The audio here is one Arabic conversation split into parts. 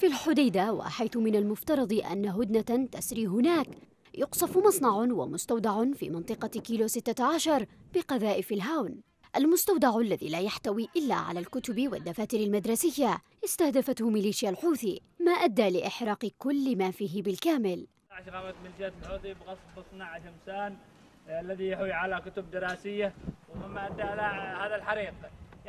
في الحديدة وحيث من المفترض أن هدنة تسري هناك يقصف مصنع ومستودع في منطقة كيلو 16 بقذائف الهاون المستودع الذي لا يحتوي إلا على الكتب والدفاتر المدرسية استهدفته ميليشيا الحوثي ما أدى لإحراق كل ما فيه بالكامل قامت ميليشيات الحوثي بقصف مصنع شمسان آه، الذي يحوي على كتب دراسية ومما أدى إلى هذا الحريق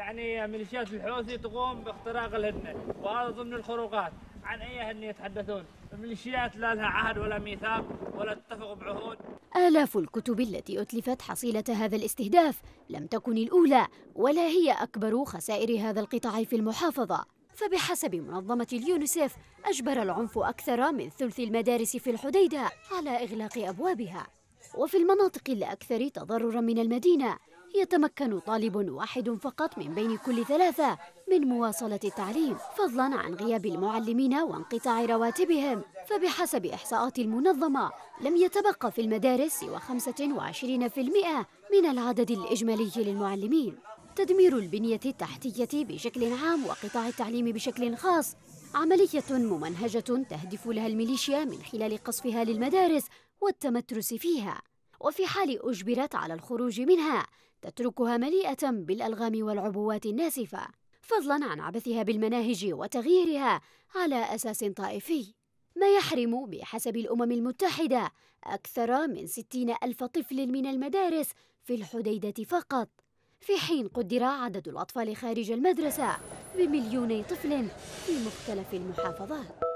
يعني ميليشيات الحوثي تقوم باختراق الهدنه وهذا ضمن الخروقات عن اي هدنه يتحدثون الميليشيات لا لها عهد ولا ميثاق ولا تتفق بعهود آلاف الكتب التي أتلفت حصيلة هذا الاستهداف لم تكن الأولى ولا هي أكبر خسائر هذا القطاع في المحافظة فبحسب منظمة اليونيسف أجبر العنف أكثر من ثلث المدارس في الحديدة على إغلاق أبوابها وفي المناطق الأكثر تضررا من المدينة يتمكن طالب واحد فقط من بين كل ثلاثة من مواصلة التعليم فضلا عن غياب المعلمين وانقطاع رواتبهم فبحسب إحصاءات المنظمة لم يتبقى في المدارس سوى 25% من العدد الإجمالي للمعلمين تدمير البنية التحتية بشكل عام وقطاع التعليم بشكل خاص عملية ممنهجة تهدف لها الميليشيا من خلال قصفها للمدارس والتمترس فيها وفي حال أجبرت على الخروج منها تتركها مليئة بالألغام والعبوات الناسفة فضلا عن عبثها بالمناهج وتغييرها على أساس طائفي ما يحرم بحسب الأمم المتحدة أكثر من 60 ألف طفل من المدارس في الحديدة فقط في حين قدر عدد الأطفال خارج المدرسة بمليوني طفل في مختلف المحافظات